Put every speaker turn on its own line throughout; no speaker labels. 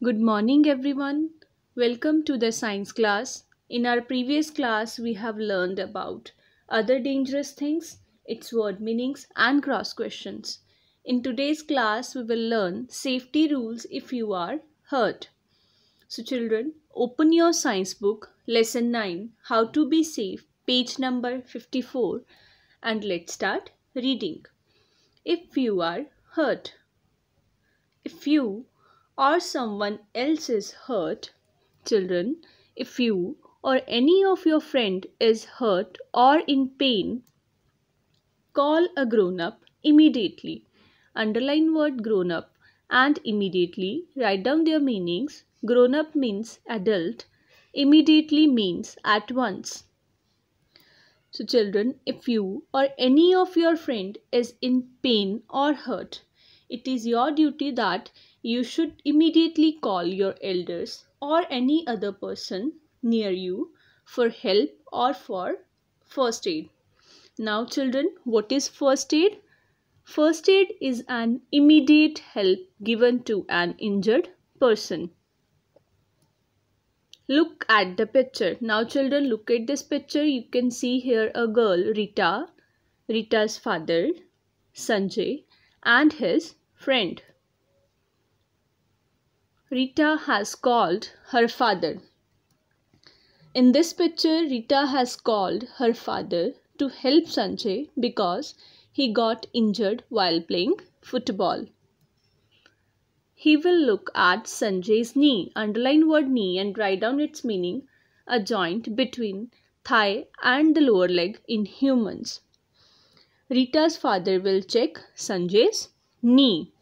Good morning everyone. Welcome to the science class. In our previous class we have learned about other dangerous things, its word meanings and cross questions. In today's class we will learn safety rules if you are hurt. So children open your science book lesson 9 how to be safe page number 54 and let's start reading. If you are hurt. If you or someone else is hurt. Children, if you or any of your friend is hurt or in pain, call a grown up immediately. Underline word grown up and immediately write down their meanings. Grown up means adult, immediately means at once. So children, if you or any of your friend is in pain or hurt, it is your duty that you should immediately call your elders or any other person near you for help or for first aid. Now, children, what is first aid? First aid is an immediate help given to an injured person. Look at the picture. Now, children, look at this picture. You can see here a girl, Rita, Rita's father, Sanjay, and his friend. Rita has called her father. In this picture, Rita has called her father to help Sanjay because he got injured while playing football. He will look at Sanjay's knee, underline word knee and write down its meaning, a joint between thigh and the lower leg in humans. Rita's father will check Sanjay's knee.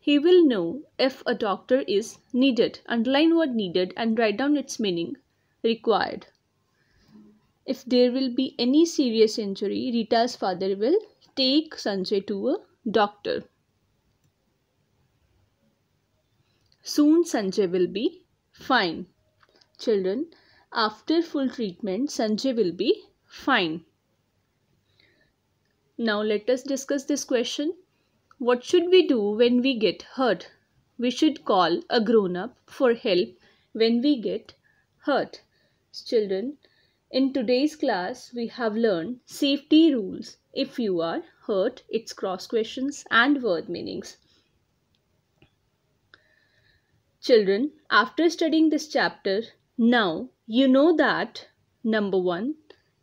He will know if a doctor is needed. Underline word needed and write down its meaning required. If there will be any serious injury, Rita's father will take Sanjay to a doctor. Soon Sanjay will be fine. Children, after full treatment, Sanjay will be fine. Now let us discuss this question. What should we do when we get hurt? We should call a grown up for help when we get hurt. Children, in today's class, we have learned safety rules. If you are hurt, its cross questions and word meanings. Children, after studying this chapter, now you know that number one,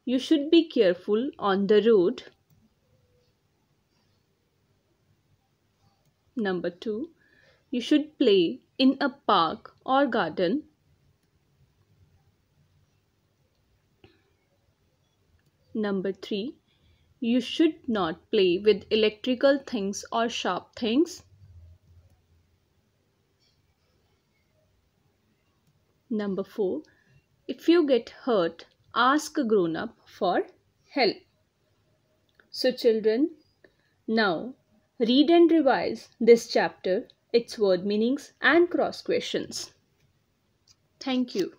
you should be careful on the road. Number 2. You should play in a park or garden. Number 3. You should not play with electrical things or sharp things. Number 4. If you get hurt, ask a grown up for help. So, children, now Read and revise this chapter, its word meanings, and cross questions. Thank you.